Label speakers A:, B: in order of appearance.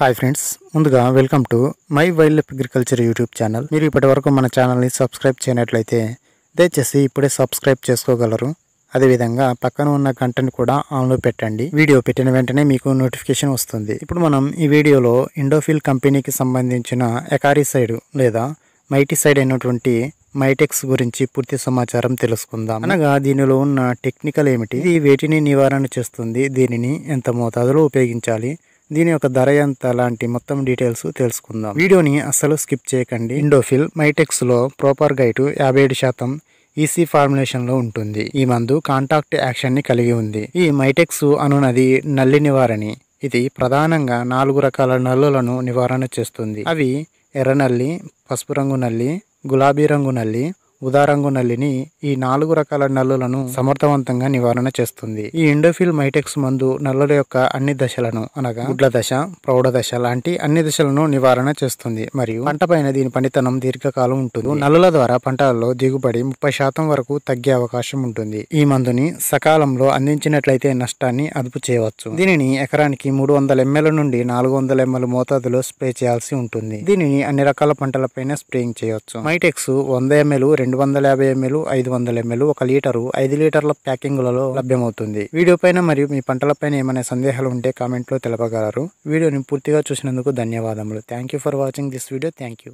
A: hi friends ముందుగా welcome to my wildlife agriculture YouTube channel మీరు ఇప్పటి వరకు మన ఛానల్ని సబ్స్క్రైబ్ చేయనట్లయితే దయచేసి ఇప్పుడే సబ్స్క్రైబ్ చేసుకోగలరు అదేవిధంగా పక్కన ఉన్న కంటెంట్ కూడా ఆన్లో పెట్టండి వీడియో పెట్టిన వెంటనే మీకు నోటిఫికేషన్ వస్తుంది ఇప్పుడు మనం ఈ వీడియోలో ఇండోఫిల్ కంపెనీకి సంబంధించిన ఎకారిసైడ్ లేదా మైటిసైడ్ అయినటువంటి మైటెక్స్ గురించి పూర్తి సమాచారం తెలుసుకుందాం అనగా దీనిలో ఉన్న టెక్నికల్ ఏమిటి ఇది వేటిని నివారణ చేస్తుంది దీనిని ఎంత మోతాదులో ఉపయోగించాలి దీని యొక్క ధర ఎంత లాంటి మొత్తం డీటెయిల్స్ తెలుసుకుందాం వీడియోని అస్సలు స్కిప్ చేయకండి ఇండోఫిల్ మైటెక్స్లో ప్రోపర్ గైటు యాభై ఏడు శాతం ఈసీ ఫార్ములేషన్లో ఉంటుంది ఈ మందు కాంటాక్ట్ యాక్షన్ని కలిగి ఉంది ఈ మైటెక్స్ అనునది నల్లి నివారణి ఇది ప్రధానంగా నాలుగు రకాల నల్లులను నివారణ చేస్తుంది అవి ఎర్ర నల్లి పసుపు రంగు నల్లి గులాబీ రంగు నల్లి ఉదారంగు నల్లిని ఈ నాలుగు రకాల నల్లులను సమర్థవంతంగా నివారణ చేస్తుంది ఈ ఇండోఫిల్ మైటెక్స్ మందు నల్లుల యొక్క అన్ని దశలను అనగా గుడ్ల దశ ప్రౌఢ దశ లాంటి అన్ని దశలను నివారణ చేస్తుంది మరియు పంటపైన దీని పనితనం దీర్ఘకాలం ఉంటుంది నల్లుల ద్వారా పంటలలో దిగుబడి ముప్పై శాతం వరకు తగ్గే అవకాశం ఉంటుంది ఈ మందుని సకాలంలో అందించినట్లయితే నష్టాన్ని అదుపు చేయవచ్చు దీనిని ఎకరానికి మూడు వందల ఎంఎల్ నుండి నాలుగు వందల ఎంఎల్ మోతాదులో స్ప్రే చేయాల్సి ఉంటుంది దీనిని అన్ని రకాల పంటలపైన స్ప్రేయింగ్ చేయవచ్చు మైటెక్స్ వంద ఎంఎల్ రెండు వందల యాభై ఎంఎల్ ఐదు వందల ఎంఎల్ ఒక లీటరు ఐదు లీటర్ల ప్యాకింగ్లలో లభ్యమవుతుంది వీడియో పైన మరియు మీ పంటలపైన ఏమైనా సందేహాలు ఉంటే కామెంట్లో తెలపగలరు వీడియోని పూర్తిగా చూసినందుకు ధన్యవాదములు thank for watching this video thank